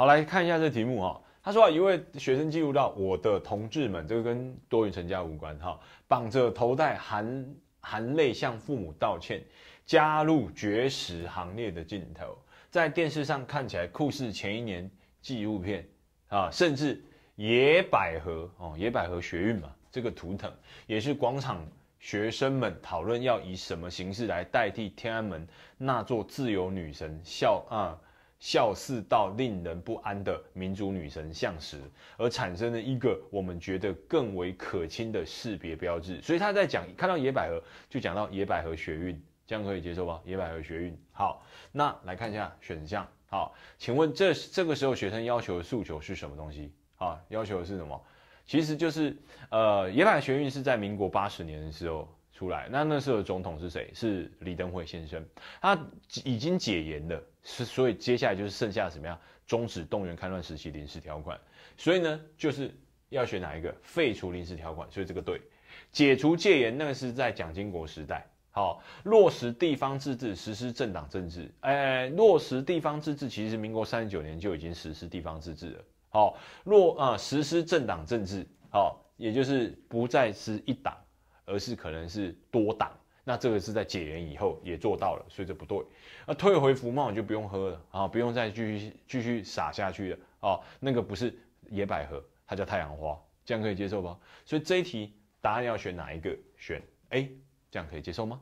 好，来看一下这题目哈。他说啊，一位学生记录到，我的同志们，这个跟多雨成家无关哈。绑着头带，含含泪向父母道歉，加入绝食行列的镜头，在电视上看起来酷似前一年纪录片啊，甚至野百合哦，野百合学运嘛，这个图腾也是广场学生们讨论要以什么形式来代替天安门那座自由女神校。啊。笑似到令人不安的民族女神像时，而产生了一个我们觉得更为可亲的识别标志。所以他在讲看到野百合，就讲到野百合学运，这样可以接受吧？野百合学运，好，那来看一下选项。好，请问这这个时候学生要求的诉求是什么东西？啊，要求的是什么？其实就是，呃，野百合学运是在民国八十年的时候。出来，那那时候的总统是谁？是李登辉先生。他已经解严了，是所以接下来就是剩下什么样终止动员戡乱时期临时条款。所以呢，就是要选哪一个废除临时条款。所以这个对，解除戒严那个是在蒋经国时代。好，落实地方自治，实施政党政治。哎，落实地方自治，其实民国三十九年就已经实施地方自治了。好，落啊，实施政党政治。好，也就是不再是一党。而是可能是多档，那这个是在解元以后也做到了，所以这不对。那退回福茂就不用喝了啊，不用再继续继续撒下去了啊。那个不是野百合，它叫太阳花，这样可以接受吧？所以这一题答案要选哪一个？选 A，这样可以接受吗？